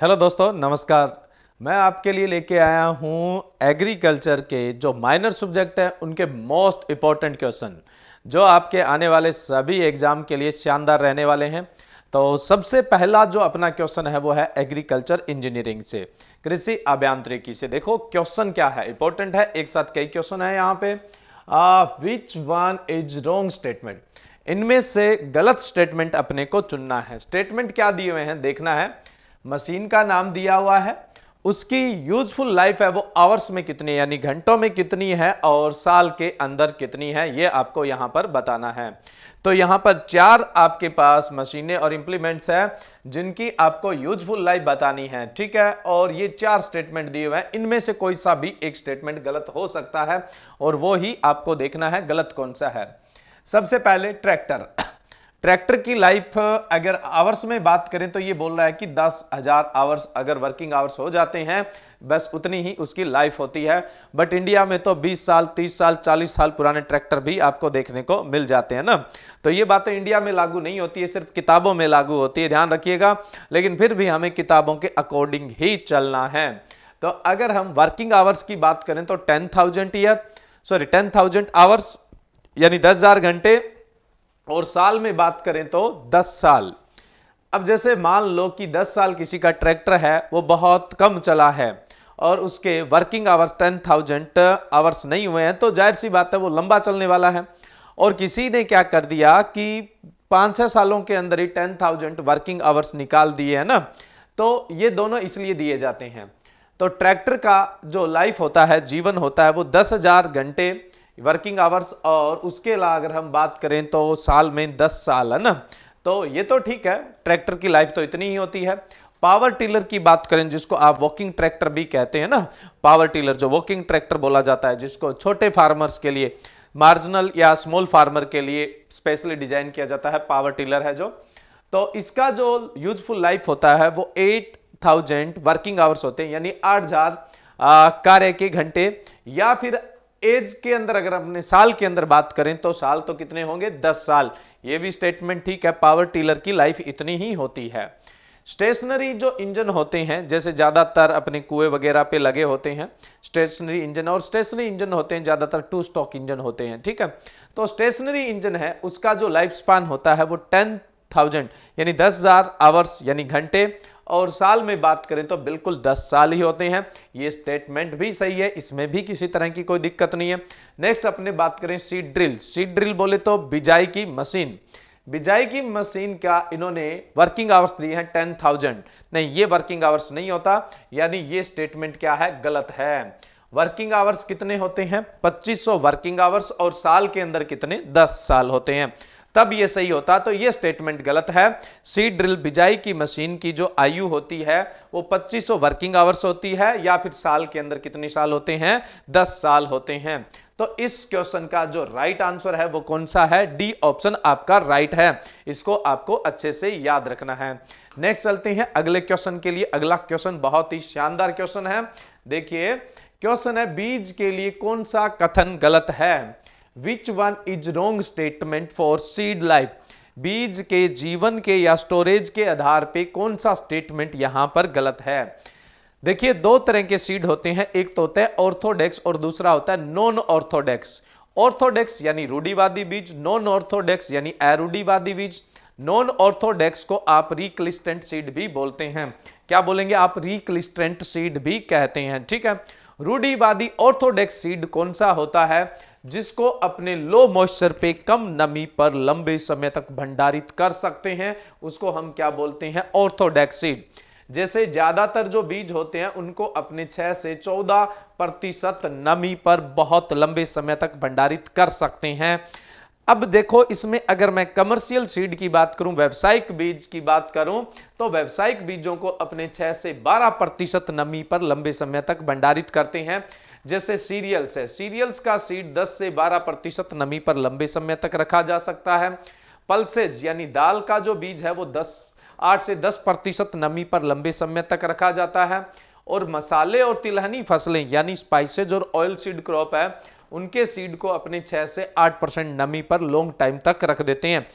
hello दोस्तों नमस्कार मैं आपके लिए लेके आया हूँ एग्रीकल्चर के जो माइनर सब्जेक्ट हैं उनके मोस्ट इम्पॉर्टेंट क्वेश्चन जो आपके आने वाले सभी एग्जाम के लिए शानदार रहने वाले हैं तो सबसे पहला जो अपना क्वेश्चन है वो है एग्रीकल्चर इंजीनियरिंग से कृषि अभियांत्रिकी से देखो क्वेश्चन क्या है इंपॉर्टेंट है एक साथ कई क्वेश्चन है यहाँ पे which one is wrong statement इनमें से गलत स्टेटमेंट अपने को चुनना है स्टेटमेंट क्या दिए हुए हैं देखना है मशीन का नाम दिया हुआ है उसकी यूजफुल लाइफ है वो आवर्स में कितनी यानी घंटों में कितनी है और साल के अंदर कितनी है ये आपको यहाँ पर बताना है तो यहाँ पर चार आपके पास मशीनें और इम्प्लीमेंट्स हैं जिनकी आपको यूजफुल लाइफ बतानी है ठीक है और ये चार स्टेटमेंट दिए हुए हैं इनमें से कोई सा भी एक स्टेटमेंट गलत हो सकता है और वो ही आपको देखना है गलत कौन सा है सबसे पहले ट्रैक्टर ट्रैक्टर की लाइफ अगर आवर्स में बात करें तो ये बोल रहा है कि दस हजार आवर्स अगर वर्किंग आवर्स हो जाते हैं बस उतनी ही उसकी लाइफ होती है बट इंडिया में तो 20 साल 30 साल 40 साल पुराने ट्रैक्टर भी आपको देखने को मिल जाते हैं ना तो ये बात इंडिया में लागू नहीं होती है सिर्फ किताबों में लागू होती है ध्यान रखिएगा लेकिन फिर भी हमें किताबों के अकॉर्डिंग ही चलना है तो अगर हम वर्किंग आवर्स की बात करें तो ten thousand year sorry ten thousand hours यानी दस हजार घंटे और साल में बात करें तो 10 साल अब जैसे मान लो कि 10 साल किसी का ट्रैक्टर है वो बहुत कम चला है और उसके वर्किंग आवर्स 10,000 आवर्स नहीं हुए हैं तो जाहिर सी बात है वो लंबा चलने वाला है और किसी ने क्या कर दिया कि पाँच छः सालों के अंदर ही 10,000 वर्किंग आवर्स निकाल दिए हैं ना तो ये दोनों इसलिए दिए जाते हैं तो ट्रैक्टर का जो लाइफ होता है जीवन होता है वो दस हज़ार घंटे वर्किंग आवर्स और उसके अलावा अगर हम बात करें तो साल में दस साल है ना तो ये तो ठीक है ट्रैक्टर की लाइफ तो इतनी ही होती है पावर टिलर की बात करें जिसको आप वॉकिंग ट्रैक्टर भी कहते हैं ना पावर टिलर जो वॉकिंग ट्रैक्टर बोला जाता है जिसको छोटे फार्मर्स के लिए मार्जिनल या स्मॉल फार्मर के लिए स्पेशली डिजाइन किया जाता है पावर टिलर है जो तो इसका जो यूजफुल लाइफ होता है वो एट थाउजेंड वर्किंग आवर्स होते हैं यानी आठ हजार कार्य के घंटे या फिर एज के अंदर अगर अपने साल के अंदर बात करें तो साल तो कितने होंगे दस साल ये भी स्टेटमेंट ठीक है पावर टीलर की लाइफ इतनी ही होती है स्टेशनरी जो इंजन होते हैं जैसे ज़्यादातर अपने कुएं वगैरह पे लगे होते हैं स्टेशनरी इंजन और स्टेशनरी इंजन होते हैं ज़्यादातर टू स्टॉक इंजन होते हैं ठीक है तो स्टेशनरी इंजन है उसका जो लाइफ स्पान होता है वो टेन थाउजेंड यानी दस हज़ार आवर्स यानी घंटे और साल में बात करें तो बिल्कुल 10 साल ही होते हैं ये स्टेटमेंट भी सही है इसमें भी किसी तरह की कोई दिक्कत नहीं है नेक्स्ट अपने बात करें सीड ड्रिल सीड ड्रिल बोले तो बिजाई की मशीन बिजाई की मशीन का इन्होंने वर्किंग आवर्स दिए हैं टेन थाउजेंड नहीं ये वर्किंग आवर्स नहीं होता यानी ये स्टेटमेंट क्या है गलत है वर्किंग आवर्स कितने होते हैं 2500 वर्किंग आवर्स और साल के अंदर कितने 10 साल होते हैं तब ये सही होता तो ये स्टेटमेंट गलत है सीड ड्रिल बिजाई की मशीन की जो आयु होती है वो 2500 वर्किंग आवर्स होती है या फिर साल के अंदर कितने साल होते हैं 10 साल होते हैं तो इस क्वेश्चन का जो राइट आंसर है वो कौन सा है डी ऑप्शन आपका राइट है इसको आपको अच्छे से याद रखना है नेक्स्ट चलते हैं अगले क्वेश्चन के लिए अगला क्वेश्चन बहुत ही शानदार क्वेश्चन है देखिए क्वेश्चन है बीज के लिए कौन सा कथन गलत है which one is wrong statement for seed life बीज के जीवन के या स्टोरेज के आधार पे कौन सा स्टेटमेंट यहां पर गलत है देखिए दो तरह के सीड होते हैं एक तो होता है ऑर्थोडेक्स और दूसरा होता है नॉन ऑर्थोडेक्स ऑर्थोडेक्स यानी रूढ़ीवादी बीज नॉन ऑर्थोडेक्स यानी अरूढ़ीवादी बीज नॉन ऑर्थोडेक्स को आप रिक्लिस्टेंट सीड भी बोलते हैं क्या बोलेंगे आप रिक्लिस्टेंट सीड भी कहते हैं ठीक है रूढ़ीवादी ऑर्थोडेक्स सीड कौन सा होता है जिसको अपने लो मॉइस्चर पे कम नमी पर लंबे समय तक भंडारित कर सकते हैं उसको हम क्या बोलते हैं ऑर्थोडेक्सीड जैसे ज़्यादातर जो बीज होते हैं उनको अपने 6 से 14 प्रतिशत नमी पर बहुत लंबे समय तक भंडारित कर सकते हैं अब देखो इसमें अगर मैं कमर्शियल सीड की बात करूं व्यवसायिक बीज की बात करूं तो व्यवसायिक बीजों को अपने 6 से 12 प्रतिशत नमी पर लंबे समय तक भंडारित करते हैं जैसे सीरियल्स है सीरियल्स का सीड 10 से 12 प्रतिशत नमी पर लंबे समय तक रखा जा सकता है पल्सेज यानी दाल का जो बीज है वो दस आठ से दस प्रतिशत नमी पर लंबे समय तक रखा जाता है और मसाले और तिलहनी फसलें यानी स्पाइसेज और ऑयल सीड क्रॉप है उनके सीड को अपने छह से आठ परसेंट नमी पर लॉन्ग टाइम तक रख देते हैं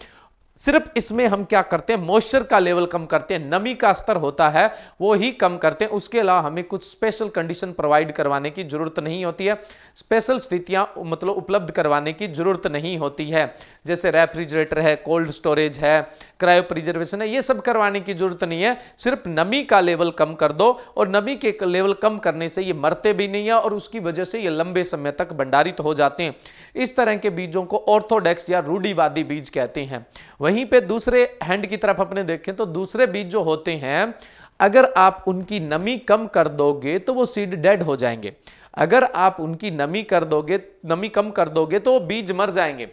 सिर्फ इसमें हम क्या करते हैं मॉइस्चर का लेवल कम करते हैं नमी का स्तर होता है वो ही कम करते हैं उसके अलावा हमें कुछ स्पेशल कंडीशन प्रोवाइड करवाने की जरूरत नहीं होती है स्पेशल स्थितियां मतलब उपलब्ध करवाने की जरूरत नहीं होती है जैसे रेफ्रिजरेटर है कोल्ड स्टोरेज है क्रायो प्रिजर्वेशन है ये सब करवाने की जरूरत नहीं है सिर्फ नमी का लेवल कम कर दो और नमी के लेवल कम करने से ये मरते भी नहीं है और उसकी वजह से ये लंबे समय तक भंडारित हो जाते हैं इस तरह के बीजों को ऑर्थोडेक्स या रूढ़ीवादी बीज कहते हैं वहीं पे दूसरे हैंड की तरफ अपने देखें तो दूसरे बीज जो होते हैं अगर आप उनकी नमी कम कर दोगे तो वो सीड डेड हो जाएंगे अगर आप उनकी नमी कर दोगे नमी कम कर दोगे तो वो बीज मर जाएंगे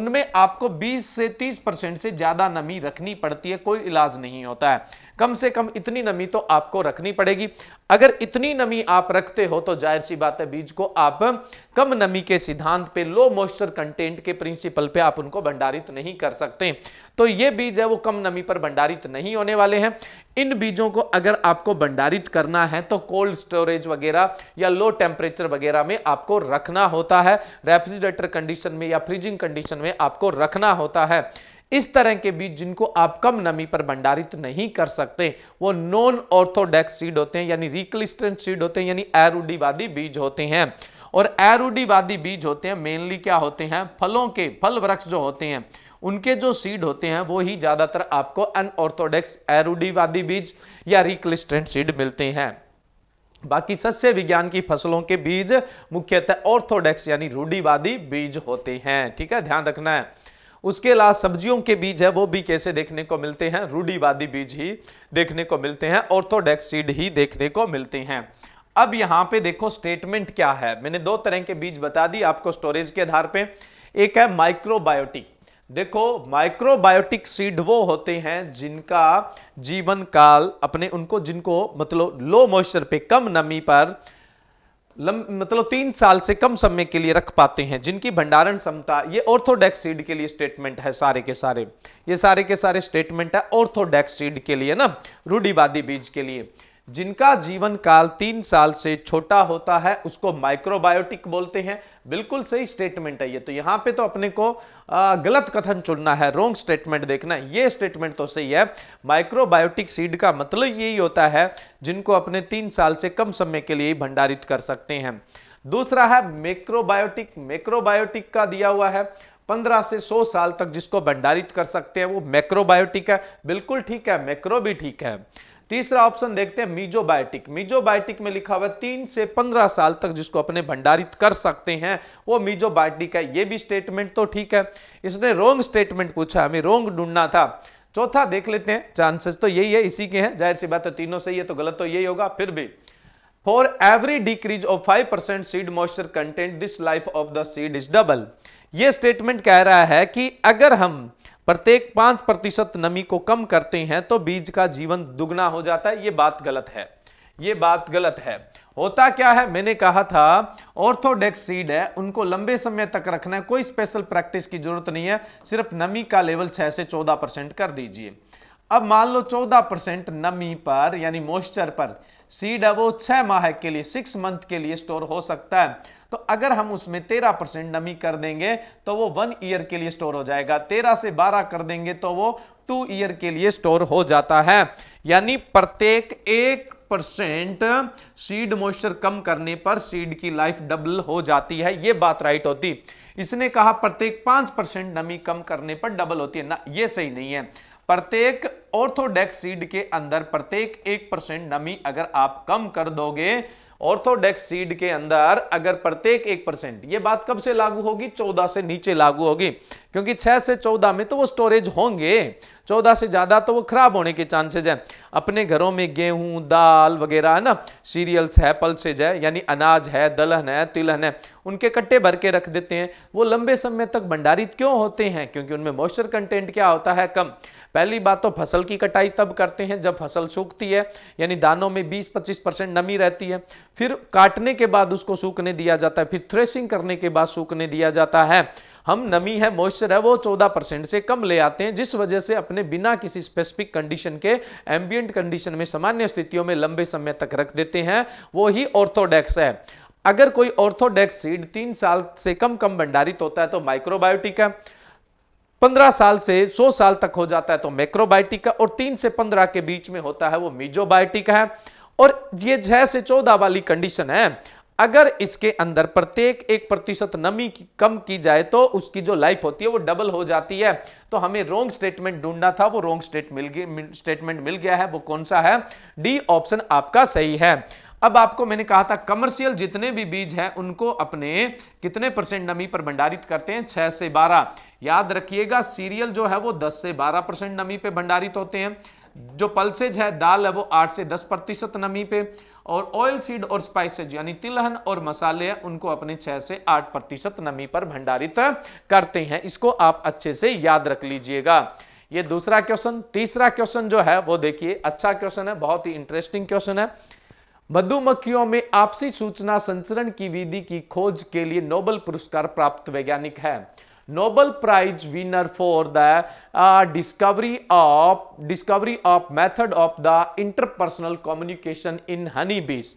उनमें आपको 20 से 30 परसेंट से ज़्यादा नमी रखनी पड़ती है कोई इलाज नहीं होता है कम से कम इतनी नमी तो आपको रखनी पड़ेगी अगर इतनी नमी आप रखते हो तो जाहिर सी बात है बीज को आप कम नमी के सिद्धांत पे लो मॉइस्चर कंटेंट के प्रिंसिपल पे आप उनको भंडारित नहीं कर सकते तो ये बीज है वो कम नमी पर भंडारित नहीं होने वाले हैं इन बीजों को अगर आपको भंडारित करना है तो कोल्ड स्टोरेज वगैरह या लो टेम्परेचर वगैरह में आपको रखना होता है रेफ्रिजरेटर कंडीशन में या फ्रीजिंग कंडीशन में आपको रखना होता है इस तरह के बीज जिनको आप कम नमी पर भंडारित नहीं कर सकते वो नॉन ऑर्थोडेक्स सीड होते हैं यानी रिक्लिस्टेंट सीड होते हैं यानी एरुडीवादी बीज होते हैं और एरुडीवादी बीज होते हैं मेनली क्या होते हैं फलों के फल वृक्ष जो होते हैं उनके जो सीड होते हैं वो ही ज़्यादातर आपको अनऑर्थोडॉक्स एरुडीवादी बीज या रिक्लिस्टेंट सीड मिलते हैं बाकी सस्य विज्ञान की फसलों के बीज मुख्यतः ऑर्थोडॉक्स यानी रूढ़ीवादी बीज होते हैं ठीक है ध्यान रखना है उसके अलावा सब्जियों के बीज है वो भी कैसे देखने को मिलते हैं रूढ़ीवादी बीज ही देखने को मिलते हैं ऑर्थोडॉक्स सीड ही देखने को मिलते हैं अब यहां पे देखो स्टेटमेंट क्या है मैंने दो तरह के बीज बता दी आपको स्टोरेज के आधार पे एक है माइक्रोबायोटिक देखो माइक्रोबायोटिक सीड वो होते हैं जिनका जीवन काल अपने उनको जिनको मतलब लो मॉइस्चर पे कम नमी पर मतलब तीन साल से कम समय के लिए रख पाते हैं जिनकी भंडारण क्षमता ये ऑर्थोडेक्स सीड के लिए स्टेटमेंट है सारे के सारे ये सारे के सारे स्टेटमेंट है ऑर्थोडेक्स सीड के लिए ना रूढ़ीवादी बीज के लिए जिनका जीवन काल तीन साल से छोटा होता है उसको माइक्रोबायोटिक बोलते हैं बिल्कुल सही स्टेटमेंट है ये तो यहाँ पे तो अपने को गलत कथन चुनना है रोंग स्टेटमेंट देखना है ये स्टेटमेंट तो सही है माइक्रोबायोटिक सीड का मतलब यही होता है जिनको अपने तीन साल से कम समय के लिए भंडारित कर सकते हैं दूसरा है मेक्रोबायोटिक मेक्रोबायोटिक का दिया हुआ है 15 से 100 साल तक जिसको भंडारित कर सकते हैं वो मैक्रोबायोटिक है बिल्कुल ठीक है मैक्रो भी ठीक है तीसरा ऑप्शन देखते हैं मीजोबायोटिक मीजोबायोटिक में लिखा हुआ तीन से पंद्रह साल तक जिसको अपने भंडारित कर सकते हैं वो मीजोबायोटिक है ये भी स्टेटमेंट तो ठीक है इसने रोंग स्टेटमेंट पूछा हमें रोंग ढूंढना था चौथा देख लेते हैं चांसेस तो यही है इसी के हैं जाहिर सी बात है तीनों सही है तो गलत तो यही होगा फिर भी for every decrease of five percent seed moisture content this life of the seed is double ये स्टेटमेंट कह रहा है कि अगर हम प्रत्येक पांच प्रतिशत नमी को कम करते हैं तो बीज का जीवन दुगना हो जाता है ये बात गलत है ये बात गलत है होता क्या है मैंने कहा था ऑर्थोडेक्स सीड है उनको लंबे समय तक रखना है कोई स्पेशल प्रैक्टिस की जरूरत नहीं है सिर्फ नमी का लेवल 6 से 14 परसेंट कर दीजिए अब मान लो 14 परसेंट नमी पर यानी मॉइस्चर पर सीड है वो छह माह के लिए सिक्स मंथ के लिए स्टोर हो सकता है तो अगर हम उसमें तेरह परसेंट नमी कर देंगे तो वो वन ईयर के लिए स्टोर हो जाएगा तेरह से बारह कर देंगे तो वो टू ईयर के लिए स्टोर हो जाता है यानी प्रत्येक एक परसेंट सीड मॉइस्चर कम करने पर सीड की लाइफ डबल हो जाती है ये बात राइट होती इसने कहा प्रत्येक पांच परसेंट नमी कम करने पर डबल होती है ना ये सही नहीं है प्रत्येक ऑर्थोडेक्स सीड के अंदर प्रत्येक एक परसेंट नमी अगर आप कम कर दोगे ऑर्थोडेक्स सीड के अंदर अगर प्रत्येक एक परसेंट ये बात कब से लागू होगी चौदह से नीचे लागू होगी क्योंकि छह से चौदह में तो वो स्टोरेज होंगे चौदह से ज़्यादा तो वो खराब होने के चांसेज हैं अपने घरों में गेहूँ दाल वगैरह है ना सीरियल्स है पल्सेज है यानी अनाज है दलहन है तिलहन है उनके कट्टे भर के रख देते हैं वो लंबे समय तक भंडारित क्यों होते हैं क्योंकि उनमें मॉइस्चर कंटेंट क्या होता है कम पहली बात तो फसल की कटाई तब करते हैं जब फसल सूखती है यानी दानों में 20-25 परसेंट नमी रहती है फिर काटने के बाद उसको सूखने दिया जाता है फिर थ्रेसिंग करने के बाद सूखने दिया जाता है हम नमी है मॉइस्चर है वो 14 परसेंट से कम ले आते हैं जिस वजह से अपने बिना किसी स्पेसिफिक कंडीशन के एम्बियंट कंडीशन में सामान्य स्थितियों में लंबे समय तक रख देते हैं वो ही ऑर्थोडेक्स है अगर कोई ऑर्थोडेक्स सीड तीन साल से कम कम भंडारित होता है तो माइक्रोबायोटिक है पंद्रह साल से सौ साल तक हो जाता है तो मैक्रोबायोटिक है और तीन से पंद्रह के बीच में होता है वो मीजोबायोटिक है और ये छह से चौदह वाली कंडीशन है अगर इसके अंदर प्रत्येक एक प्रतिशत नमी की कम की जाए तो उसकी जो लाइफ होती है वो डबल हो जाती है तो हमें रोंग स्टेटमेंट ढूंढना था वो रोंग स्टेट मिल गई स्टेटमेंट मिल गया है वो कौन सा है डी ऑप्शन आपका सही है अब आपको मैंने कहा था कमर्शियल जितने भी बीज हैं उनको अपने कितने परसेंट नमी पर भंडारित करते हैं छह से बारह याद रखिएगा सीरियल जो है वो दस से बारह परसेंट नमी पे भंडारित होते हैं जो पल्सेज है दाल है वो आठ से दस प्रतिशत नमी पे और ऑयल सीड और स्पाइसेज यानी तिलहन और मसाले उनको अपने छह से आठ प्रतिशत नमी पर भंडारित करते हैं इसको आप अच्छे से याद रख लीजिएगा ये दूसरा क्वेश्चन तीसरा क्वेश्चन जो है वो देखिए अच्छा क्वेश्चन है बहुत ही इंटरेस्टिंग क्वेश्चन है मधुमक्खियों में आपसी सूचना संचरण की विधि की खोज के लिए नोबल पुरस्कार प्राप्त वैज्ञानिक है Nobel prize winner for the discovery of discovery of method of the interpersonal communication in honey bees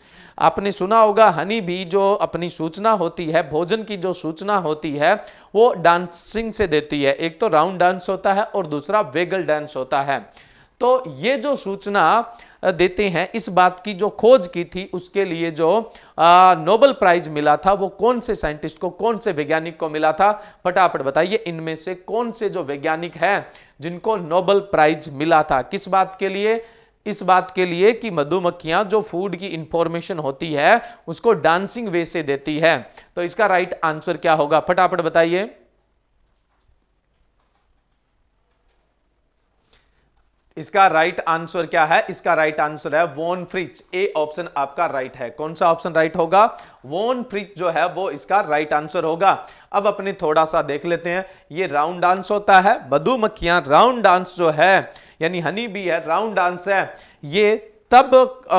आपने सुना होगा हनी बी जो अपनी सूचना होती है भोजन की जो सूचना होती है वो डांसिंग से देती है एक तो राउंड डांस होता है और दूसरा वेगल डांस होता है तो ये जो सूचना देते हैं इस बात की जो खोज की थी उसके लिए जो नोबल प्राइज मिला था वो कौन से साइंटिस्ट को कौन से वैज्ञानिक को मिला था फटाफट बताइए इनमें से कौन से जो वैज्ञानिक हैं जिनको नोबल प्राइज मिला था किस बात के लिए इस बात के लिए कि मधुमक्खियां जो फूड की इंफॉर्मेशन होती है उसको डांसिंग वे से देती है तो इसका राइट आंसर क्या होगा फटाफट बताइए इसका राइट right आंसर क्या है इसका राइट right आंसर है वॉन फ्रिज ए ऑप्शन आपका राइट right है कौन सा ऑप्शन राइट right होगा वॉन फ्रिज जो है वो इसका राइट right आंसर होगा अब अपने थोड़ा सा देख लेते हैं ये राउंड डांस होता है मधुमक्खियां राउंड डांस जो है यानी हनी भी है राउंड डांस है ये तब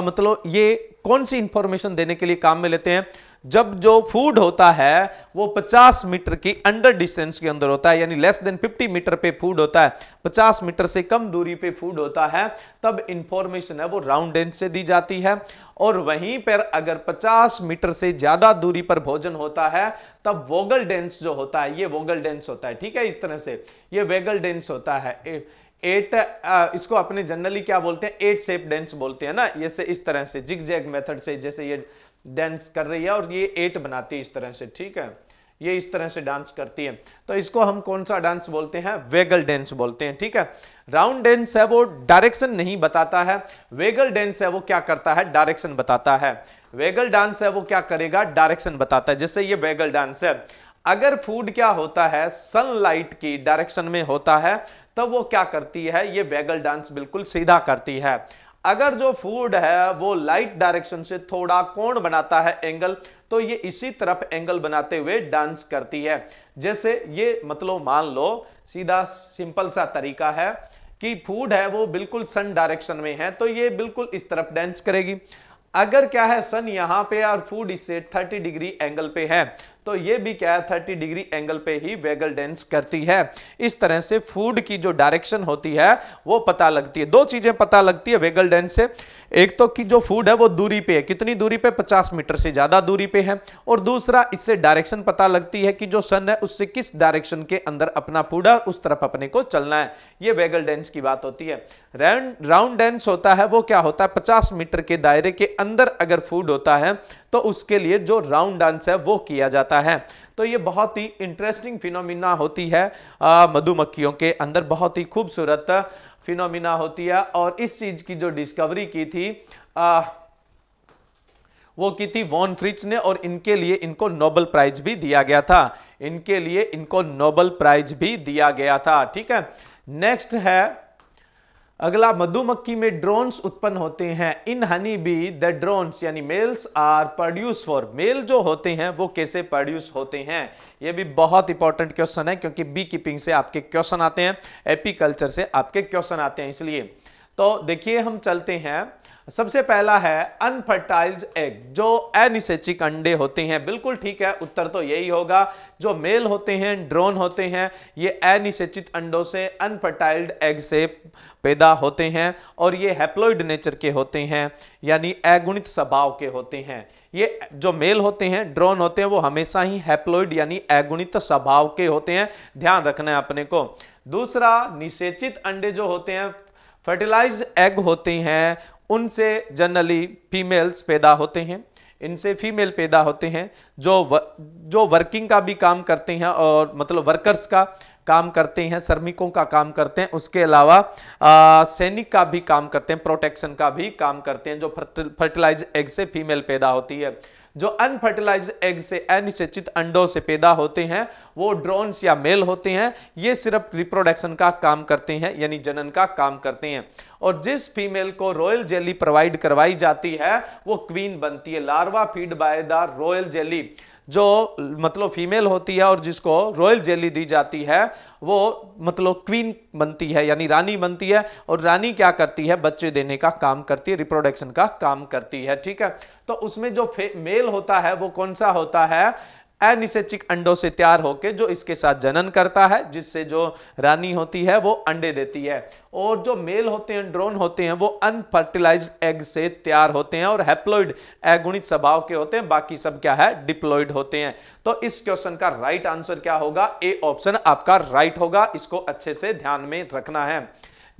मतलब ये कौन सी इंफॉर्मेशन देने के लिए काम में लेते हैं जब जो फूड होता है वो 50 मीटर की अंडर डिस्टेंस के अंदर होता है यानी लेस देन 50 मीटर पे फूड होता है 50 मीटर से कम दूरी पे फूड होता है तब इंफॉर्मेशन है वो राउंड एंड से दी जाती है और वहीं पर अगर 50 मीटर से ज्यादा दूरी पर भोजन होता है तब वोगल डेंस जो होता है ये वोगल डेंस होता है ठीक है इस तरह से ये वेगल डेंस होता है ए, एट आ, इसको अपने जनरली क्या बोलते हैं एट सेप डेंस बोलते हैं ना ये से इस तरह से जिग जैग मेथड से जैसे ये डांस कर रही है और ये एट बनाती है इस तरह से ठीक है ये इस तरह से डांस करती है तो इसको हम कौन सा डांस बोलते हैं वेगल डांस बोलते हैं ठीक है राउंड डांस है वो डायरेक्शन नहीं बताता है वेगल डांस है वो क्या करता है डायरेक्शन बताता है वेगल डांस है वो क्या करेगा डायरेक्शन बताता है जैसे ये वेगल डांस है अगर फूड क्या होता है सनलाइट की डायरेक्शन में होता है तब तो वो क्या करती है ये वेगल डांस बिल्कुल सीधा करती है अगर जो फूड है वो लाइट डायरेक्शन से थोड़ा कोण बनाता है एंगल तो ये इसी तरफ एंगल बनाते हुए डांस करती है जैसे ये मतलब मान लो सीधा सिंपल सा तरीका है कि फूड है वो बिल्कुल सन डायरेक्शन में है तो ये बिल्कुल इस तरफ डांस करेगी अगर क्या है सन यहां पे और फूड इससे 30 डिग्री एंगल पे है तो ये भी क्या है थर्टी डिग्री एंगल पे ही वेगल डेंस करती है इस तरह से फूड की जो डायरेक्शन होती है वो पता लगती है दो चीजें पता लगती है वेगल डेंस से एक तो कि जो फूड है वो दूरी पे है कितनी दूरी पे 50 मीटर से ज्यादा दूरी पे है और दूसरा इससे डायरेक्शन पता लगती है कि जो सन है उससे किस डायरेक्शन के अंदर अपना फूड है उस तरफ अपने को चलना है ये वेगल डेंस की बात होती है राउंड राउंड डेंस होता है वो क्या होता है पचास मीटर के दायरे के अंदर अगर फूड होता है तो उसके लिए जो राउंड डांस है वो किया जाता है तो ये बहुत ही इंटरेस्टिंग फिनोमिना होती है मधुमक्खियों के अंदर बहुत ही खूबसूरत फिनोमिना होती है और इस चीज़ की जो डिस्कवरी की थी आ, वो की थी वॉन फ्रिच ने और इनके लिए इनको नोबल प्राइज भी दिया गया था इनके लिए इनको नोबल प्राइज भी दिया गया था ठीक है नेक्स्ट है अगला मधुमक्खी में ड्रोन्स उत्पन्न होते हैं in honey bee the drones यानी males are produce for male जो होते हैं वो कैसे प्रोड्यूस होते हैं ये भी बहुत इंपॉर्टेंट क्वेश्चन है क्योंकि बी कीपिंग से आपके क्वेश्चन आते हैं एपीकल्चर से आपके क्वेश्चन आते हैं इसलिए तो देखिए हम चलते हैं सबसे पहला है अनफर्टाइल्ड एग जो अनिसेचिक अंडे होते हैं बिल्कुल ठीक है उत्तर तो यही होगा जो मेल होते हैं ड्रोन होते हैं ये अनिसेचित अंडों से अनफर्टाइल्ड एग से पैदा होते हैं और ये हैप्लोइड नेचर के होते हैं यानी अगुणित स्वभाव के होते हैं ये जो मेल होते हैं ड्रोन होते हैं वो हमेशा ही हैप्लोइड यानी अगुणित स्वभाव के होते हैं ध्यान रखना है अपने को दूसरा निषेचित अंडे जो होते हैं फर्टिलाइज एग होते हैं उनसे जनरली फीमेल्स पैदा होते हैं इनसे फीमेल पैदा होते हैं जो व, जो वर्किंग का भी काम करते हैं और मतलब वर्कर्स का काम करते हैं श्रमिकों का काम करते हैं उसके अलावा सैनिक का भी काम करते हैं प्रोटेक्शन का भी काम करते हैं जो फर्टिलाइज एग से फीमेल पैदा होती है जो अनफर्टिलाइज एग से अनिश्चित अंडों से पैदा होते हैं वो ड्रोन्स या मेल होते हैं ये सिर्फ रिप्रोडक्शन का काम करते हैं यानी जनन का काम करते हैं और जिस फीमेल को रॉयल जेली प्रोवाइड करवाई जाती है वो क्वीन बनती है larva feed by the royal jelly जो मतलब फीमेल होती है और जिसको रॉयल जेली दी जाती है वो मतलब क्वीन बनती है यानी रानी बनती है और रानी क्या करती है बच्चे देने का काम करती है रिप्रोडक्शन का काम करती है ठीक है तो उसमें जो मेल होता है वो कौन सा होता है अनिषेचिक अंडों से तैयार होकर जो इसके साथ जनन करता है जिससे जो रानी होती है वो अंडे देती है और जो मेल होते हैं ड्रोन होते हैं वो अनफर्टिलाइज एग से तैयार होते हैं और हैप्लोइड एगुणित स्वभाव के होते हैं बाकी सब क्या है डिप्लोइड होते हैं तो इस क्वेश्चन का राइट आंसर क्या होगा ए ऑप्शन आपका राइट होगा इसको अच्छे से ध्यान में रखना है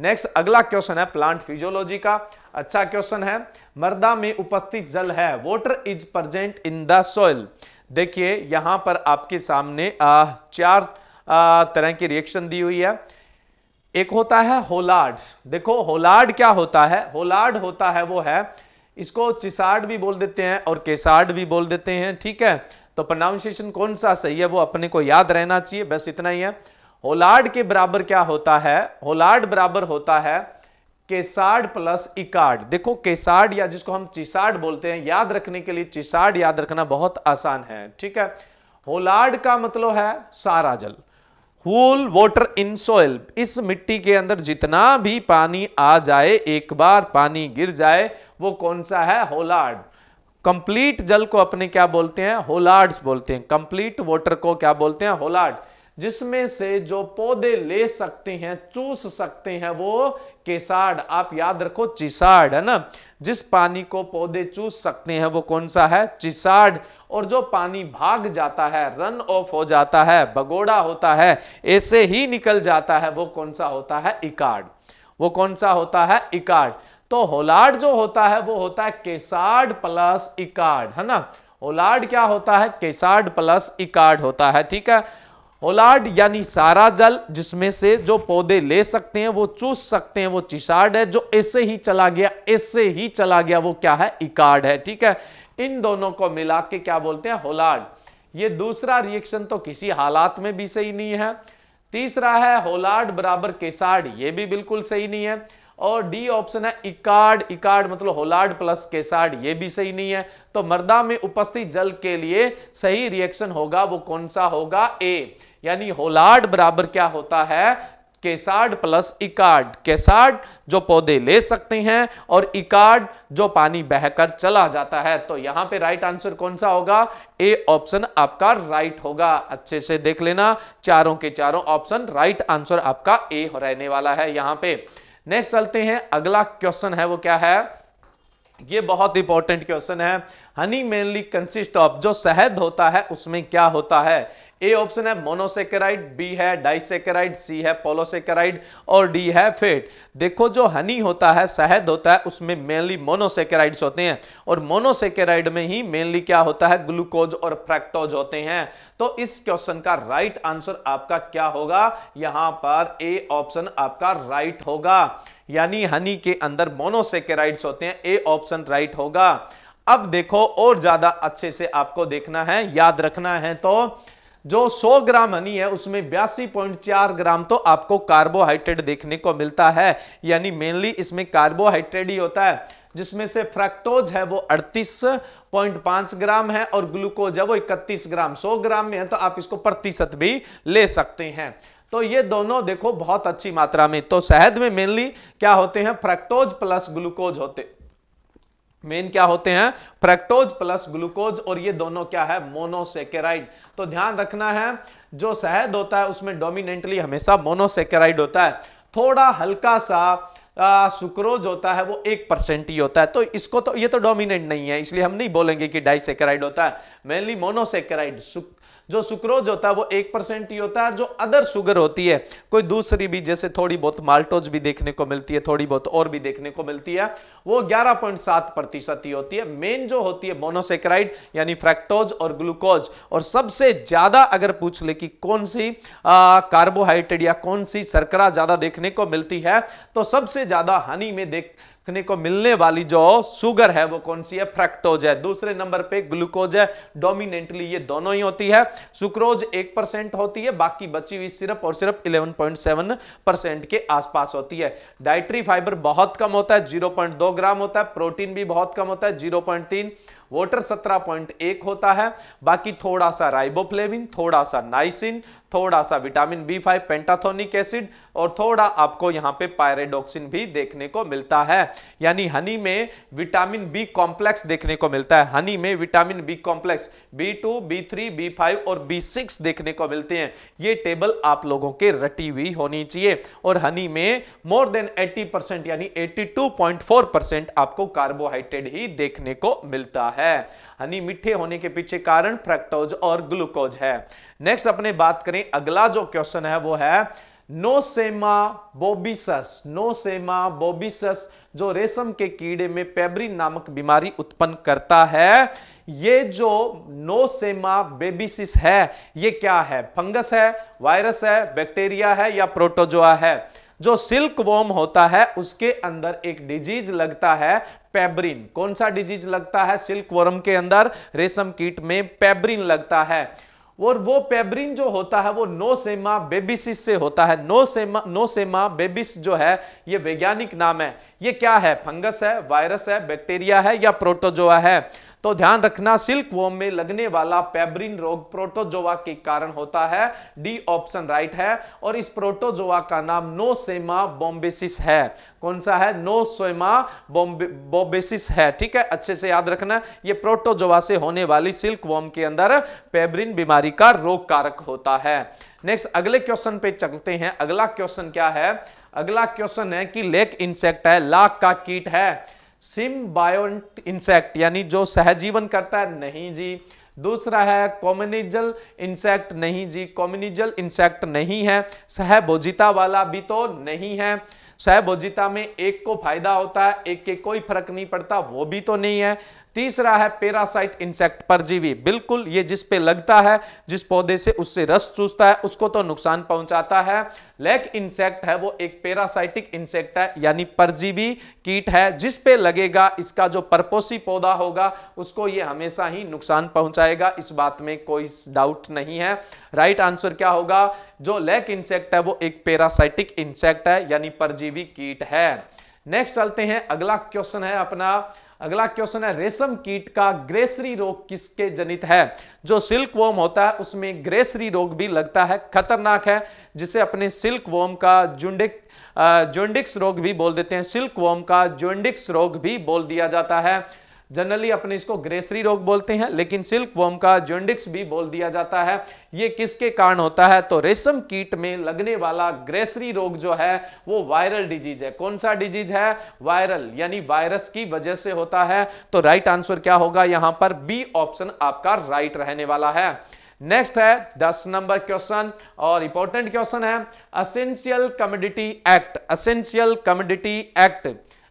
नेक्स्ट अगला क्वेश्चन है प्लांट फिजियोलॉजी का अच्छा क्वेश्चन है मर्दा में उपस्थित जल है water is present in the soil देखिए यहां पर आपके सामने आ, चार आ, तरह की रिएक्शन दी हुई है एक होता है होलार्ड देखो होलार्ड क्या होता है होलार्ड होता है वो है इसको चिसाड भी बोल देते हैं और केसाड भी बोल देते हैं ठीक है तो प्रोनाउंसिएशन कौन सा सही है वो अपने को याद रहना चाहिए बस इतना ही है होलार्ड के बराबर क्या होता है होलार्ड बराबर होता है केसार्ड प्लस इकार्ड देखो केसाड या जिसको हम चिसार्ड बोलते हैं याद रखने के लिए चिसार्ड याद रखना बहुत आसान है ठीक है होलार्ड का मतलब है सारा जल होल वॉटर इन सोयल इस मिट्टी के अंदर जितना भी पानी आ जाए एक बार पानी गिर जाए वो कौन सा है होलाड कंप्लीट जल को अपने क्या बोलते हैं होलाड्स बोलते हैं कंप्लीट वॉटर को क्या बोलते हैं होलाड जिसमें से जो पौधे ले सकते हैं चूस सकते हैं वो केसाड आप याद रखो चिसाड है ना जिस पानी को पौधे चूस सकते हैं वो कौन सा है चिसाड और जो पानी भाग जाता है रन ऑफ हो जाता है भगोड़ा होता है ऐसे ही निकल जाता है वो कौन सा होता है इकाड वो कौन सा होता है इकाड तो होलाड जो होता है वो होता है केसाड प्लस इकाड है ना होलाड क्या होता है केसाड प्लस इकाड होता है ठीक है ओलाड यानी सारा जल जिसमें से जो पौधे ले सकते हैं वो चूस सकते हैं वो चिशाड है जो ऐसे ही चला गया ऐसे ही चला गया वो क्या है इकार्ड है ठीक है इन दोनों को मिला के क्या बोलते हैं होलाड ये दूसरा रिएक्शन तो किसी हालात में भी सही नहीं है तीसरा है होलाड बराबर केसाड ये भी बिल्कुल सही नहीं है और डी ऑप्शन है इकार्ड इकार्ड मतलब होलाड प्लस केसाड ये भी सही नहीं है तो मर्दा में उपस्थित जल के लिए सही रिएक्शन होगा वो कौन सा होगा ए यानी होलार्ड बराबर क्या होता है केसार्ड प्लस इकार्ड केसार्ड जो पौधे ले सकते हैं और इकार्ड जो पानी बहकर चला जाता है तो यहां पे राइट आंसर कौन सा होगा ए ऑप्शन आपका राइट होगा अच्छे से देख लेना चारों के चारों ऑप्शन राइट आंसर आपका ए रहने वाला है यहां पे नेक्स्ट चलते हैं अगला क्वेश्चन है वो क्या है ये बहुत इंपॉर्टेंट क्वेश्चन है हनी मेनली कंसिस्ट ऑफ जो शहद होता है उसमें क्या होता है ए ऑप्शन है मोनोसेकेराइड बी है डाइसेकेराइड सी है पोलोसेकेराइड और डी है फेट देखो जो हनी होता है शहद होता है उसमें मेनली मोनोसेकेराइड्स होते हैं और मोनोसेकेराइड में ही मेनली क्या होता है ग्लूकोज और फ्रैक्टोज होते हैं तो इस क्वेश्चन का राइट right आंसर आपका क्या होगा यहां पर ए ऑप्शन आपका राइट right होगा यानी हनी के अंदर मोनोसेकेराइड्स होते हैं ए ऑप्शन राइट होगा अब देखो और ज्यादा अच्छे से आपको देखना है याद रखना है तो जो 100 ग्राम हनी है उसमें बयासी ग्राम तो आपको कार्बोहाइड्रेट देखने को मिलता है यानी मेनली इसमें कार्बोहाइड्रेट ही होता है जिसमें से फ्रैक्टोज है वो 38.5 ग्राम है और ग्लूकोज है वो 31 ग्राम 100 ग्राम में है तो आप इसको प्रतिशत भी ले सकते हैं तो ये दोनों देखो बहुत अच्छी मात्रा में तो शहद में मेनली क्या होते हैं फ्रैक्टोज प्लस ग्लूकोज होते हैं मेन क्या होते हैं फ्रेक्टोज प्लस ग्लूकोज और ये दोनों क्या है मोनोसेकेराइड तो ध्यान रखना है जो शहद होता है उसमें डोमिनेंटली हमेशा मोनोसेकेराइड होता है थोड़ा हल्का सा सुक्रोज होता है वो एक परसेंट ही होता है तो इसको तो ये तो डोमिनेंट नहीं है इसलिए हम नहीं बोलेंगे कि डाइसेकेराइड होता है मेनली मोनोसेकेराइड जो सुक्रोज होता है वो एक परसेंट ही होता है और जो अदर शुगर होती है कोई दूसरी भी जैसे थोड़ी बहुत माल्टोज भी देखने को मिलती है थोड़ी बहुत और भी देखने को मिलती है वो ग्यारह पॉइंट सात प्रतिशत ही होती है मेन जो होती है मोनोसेक्राइड यानी फ्रैक्टोज और ग्लूकोज और सबसे ज्यादा अगर पूछ ले कि कौन सी कार्बोहाइड्रेट या कौन सी सरकरा ज्यादा देखने को मिलती है तो सबसे ज्यादा हनी में देख देखने को मिलने वाली जो सुगर है वो कौन सी है फ्रक्टोज है दूसरे नंबर पे ग्लूकोज है डोमिनेंटली ये दोनों ही होती है सुक्रोज एक परसेंट होती है बाकी बची हुई सिर्फ और सिर्फ 11.7 परसेंट के आसपास होती है डाइट्री फाइबर बहुत कम होता है 0.2 ग्राम होता है प्रोटीन भी बहुत कम होता है जीरो वाटर 17.1 होता है बाकी थोड़ा सा राइबोफ्लेविन थोड़ा सा नाइसिन थोड़ा सा vitamin B five pantothenic acid और थोड़ा आपको यहाँ पे पायरेडोक्सिन भी देखने को मिलता है यानी हनी में विटामिन बी कॉम्प्लेक्स देखने को मिलता है हनी में vitamin B complex B two B three B five और बी सिक्स देखने को मिलते हैं ये टेबल आप लोगों के रटी हुई होनी चाहिए और हनी में मोर देन एट्टी परसेंट यानी eighty two point four percent आपको कार्बोहाइड्रेट ही देखने को मिलता है है हनी मीठे होने के पीछे कारण फ्रक्टोज और ग्लूकोज है नेक्स्ट अपने बात करें अगला जो क्वेश्चन है वो है नोसेमा बोबिसस नोसेमा बोबिसस जो रेशम के कीड़े में पेबरिन नामक बीमारी उत्पन्न करता है ये जो नोसेमा बेबिसिस है ये क्या है फंगस है वायरस है बैक्टीरिया है या प्रोटोजोआ है जो सिल्क वॉर्म होता है उसके अंदर एक डिजीज लगता है पेब्रिन कौन सा डिजीज लगता है सिल्क वॉर्म के अंदर रेशम कीट में पेब्रिन लगता है और वो पेब्रिन जो होता है वो नोसेमा बेबिसिस से होता है नोसेमा नोसेमा बेबिस जो है ये वैज्ञानिक नाम है ये क्या है फंगस है वायरस है बैक्टीरिया है या प्रोटोजोआ है तो ध्यान रखना सिल्क वोम में लगने वाला पेब्रिन रोग प्रोटोजोवा के कारण होता है डी ऑप्शन राइट है और इस प्रोटोजोवा का नाम नोसेमा बॉम्बेसिस है कौन सा है नोसेमा बॉम्बेसिस है ठीक है अच्छे से याद रखना ये प्रोटोजोवा से होने वाली सिल्क वोम के अंदर पेब्रिन बीमारी का रोग कारक होता है नेक्स्ट अगले क्वेश्चन पे चलते हैं अगला क्वेश्चन क्या है अगला क्वेश्चन है कि लेक इंसेक्ट है लाख का कीट है सिम्बायोन्ट इंसेक्ट यानी जो सहजीवन करता है नहीं जी दूसरा है कॉमनिजल इंसेक्ट नहीं जी कॉमनिजल इंसेक्ट नहीं है सहभोजिता वाला भी तो नहीं है सहभोजिता में एक को फायदा होता है एक के कोई फर्क नहीं पड़ता वो भी तो नहीं है तीसरा है पेरासाइट इंसेक्ट परजीवी बिल्कुल ये जिस पे लगता है जिस पौधे से उससे रस चूसता है उसको तो नुकसान पहुंचाता है लेक इंसेक्ट है वो एक पेरासाइटिक इंसेक्ट है यानी परजीवी कीट है जिस पे लगेगा इसका जो परपोसी पौधा होगा उसको ये हमेशा ही नुकसान पहुंचाएगा इस बात में कोई डाउट नहीं है राइट आंसर क्या होगा जो लेक इंसेक्ट है वो एक पेरासाइटिक इंसेक्ट है यानी परजीवी कीट है नेक्स्ट चलते हैं अगला क्वेश्चन है अपना अगला क्वेश्चन है रेशम कीट का ग्रेसरी रोग किसके जनित है जो सिल्क वोम होता है उसमें ग्रेसरी रोग भी लगता है खतरनाक है जिसे अपने सिल्क वोम का जुंडिक जोंडिक्स रोग भी बोल देते हैं सिल्क वोम का जोंडिक्स रोग भी बोल दिया जाता है जनरली अपने इसको ग्रेसरी रोग बोलते हैं लेकिन सिल्क वोम का जोंडिक्स भी बोल दिया जाता है ये किसके कारण होता है तो रेशम कीट में लगने वाला ग्रेसरी रोग जो है वो वायरल डिजीज है कौन सा डिजीज है वायरल यानी वायरस की वजह से होता है तो राइट आंसर क्या होगा यहां पर बी ऑप्शन आपका राइट रहने वाला है नेक्स्ट है दस नंबर क्वेश्चन और इंपॉर्टेंट क्वेश्चन है essential commodity act essential commodity act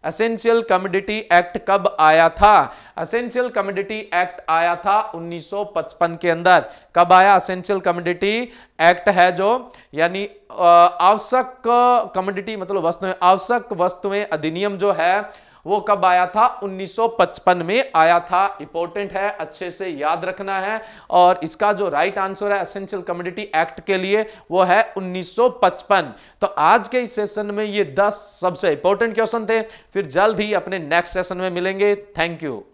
essential commodity act कब आया था असेंशियल कमोडिटी एक्ट आया था 1955 के अंदर कब आया असेंशियल कमोडिटी एक्ट है जो यानी आवश्यक कमोडिटी मतलब वस्तुएं आवश्यक वस्तुएं अधिनियम जो है वो कब आया था 1955 में आया था इंपॉर्टेंट है अच्छे से याद रखना है और इसका जो राइट आंसर है असेंशियल कम्युनिटी एक्ट के लिए वो है 1955 तो आज के इस सेशन में ये 10 सबसे इंपॉर्टेंट क्वेश्चन थे फिर जल्द ही अपने नेक्स्ट सेशन में मिलेंगे थैंक यू